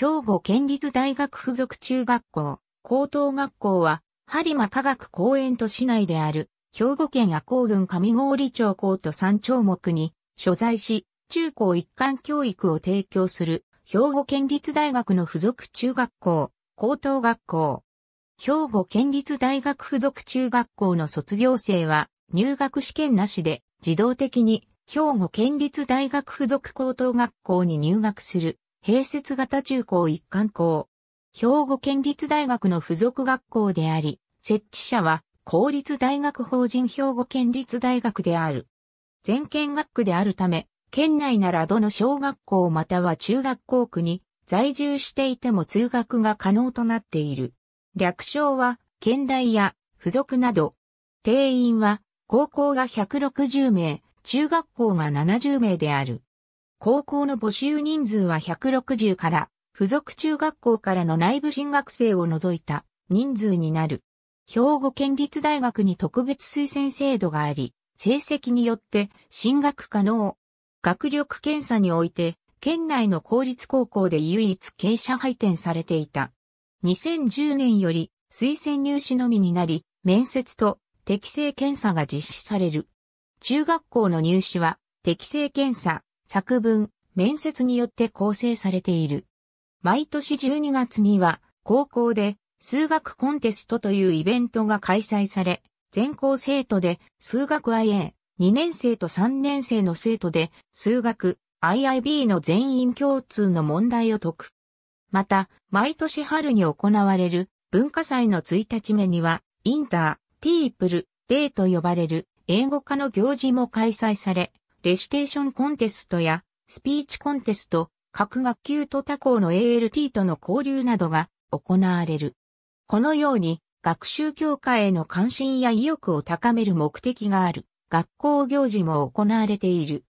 兵庫県立大学附属中学校、高等学校は、播磨科学公園都市内である、兵庫県赤穂郡上郡町高都3丁目に、所在し、中高一貫教育を提供する、兵庫県立大学の附属中学校、高等学校。兵庫県立大学附属中学校の卒業生は、入学試験なしで、自動的に、兵庫県立大学附属高等学校に入学する併設型中高一貫校。兵庫県立大学の付属学校であり、設置者は公立大学法人兵庫県立大学である。全県学区であるため、県内ならどの小学校または中学校区に在住していても通学が可能となっている。略称は、県大や付属など。定員は、高校が160名、中学校が70名である。高校の募集人数は160から、付属中学校からの内部進学生を除いた人数になる。兵庫県立大学に特別推薦制度があり、成績によって進学可能。学力検査において、県内の公立高校で唯一傾斜配点されていた。2010年より推薦入試のみになり、面接と適正検査が実施される。中学校の入試は適正検査、作文、面接によって構成されている。毎年12月には、高校で数学コンテストというイベントが開催され、全校生徒で数学 IA、2年生と3年生の生徒で数学 IIB の全員共通の問題を解く。また、毎年春に行われる文化祭の1日目には、インター、ピープル、デーと呼ばれる英語科の行事も開催され、レシテーションコンテストやスピーチコンテスト、各学級と他校の ALT との交流などが行われる。このように学習教科への関心や意欲を高める目的がある学校行事も行われている。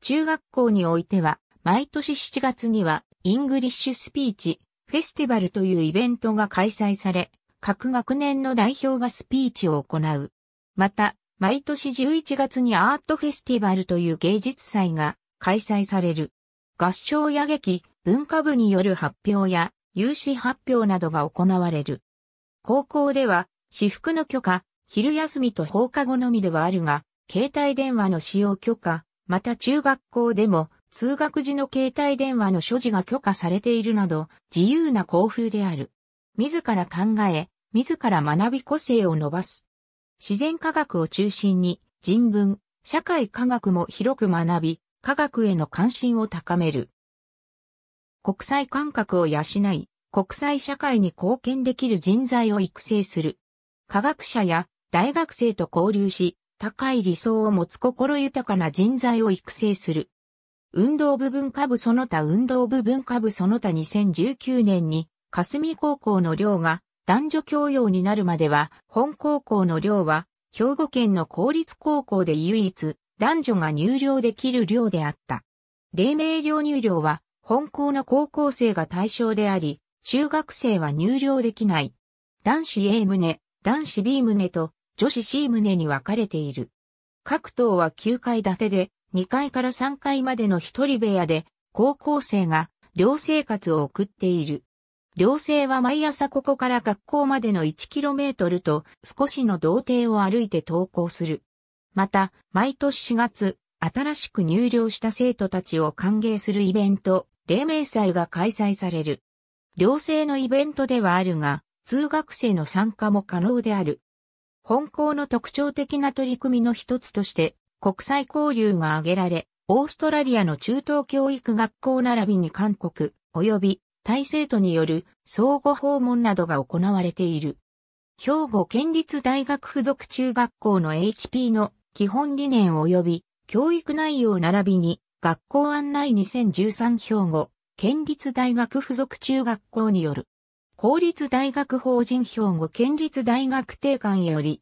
中学校においては毎年7月にはイングリッシュスピーチフェスティバルというイベントが開催され、各学年の代表がスピーチを行う。また、毎年11月にアートフェスティバルという芸術祭が開催される。合唱や劇、文化部による発表や有志発表などが行われる。高校では、私服の許可、昼休みと放課後のみではあるが、携帯電話の使用許可、また中学校でも、通学時の携帯電話の所持が許可されているなど、自由な校風である。自ら考え、自ら学び個性を伸ばす。自然科学を中心に人文、社会科学も広く学び、科学への関心を高める。国際感覚を養い、国際社会に貢献できる人材を育成する。科学者や大学生と交流し、高い理想を持つ心豊かな人材を育成する。運動部分下部その他運動部分下部その他2019年に、霞高校の寮が男女教養になるまでは、本高校の寮は、兵庫県の公立高校で唯一、男女が入寮できる寮であった。黎明寮入寮は、本校の高校生が対象であり、中学生は入寮できない。男子 A 棟、男子 B 棟と女子 C 棟に分かれている。各棟は9階建てで、2階から3階までの一人部屋で、高校生が寮生活を送っている。寮生は毎朝ここから学校までの 1km と少しの道程を歩いて登校する。また、毎年4月、新しく入寮した生徒たちを歓迎するイベント、黎明祭が開催される。寮生のイベントではあるが、通学生の参加も可能である。本校の特徴的な取り組みの一つとして、国際交流が挙げられ、オーストラリアの中等教育学校並びに韓国、及び大生徒による相互訪問などが行われている。兵庫県立大学附属中学校の HP の基本理念及び教育内容並びに学校案内2013兵庫県立大学附属中学校による公立大学法人兵庫県立大学定館より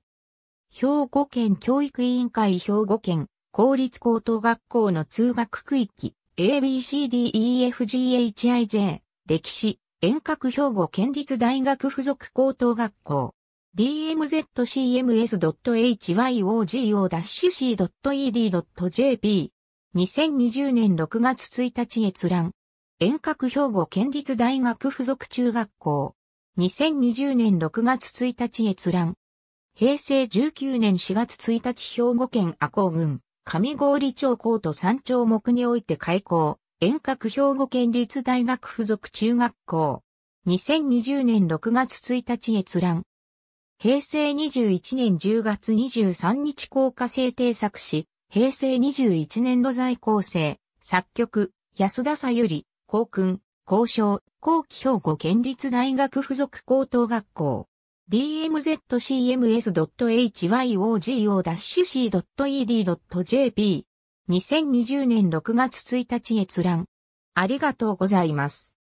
兵庫県教育委員会兵庫県公立高等学校の通学区域 ABCDEFGHIJ 歴史、遠隔兵庫県立大学附属高等学校。dmzcms.hyogo-c.ed.jp。2020年6月1日閲覧。遠隔兵庫県立大学附属中学校。2020年6月1日閲覧。平成19年4月1日兵庫県赤穂郡上郡町高都山頂目において開校。遠隔兵庫県立大学附属中学校。2020年6月1日閲覧。平成21年10月23日校歌制定作詞、平成21年度在校生、作曲、安田さゆり、校訓、校章、後期兵庫県立大学附属高等学校。dmzcms.hyog.c.ed.jp 2020年6月1日閲覧。ありがとうございます。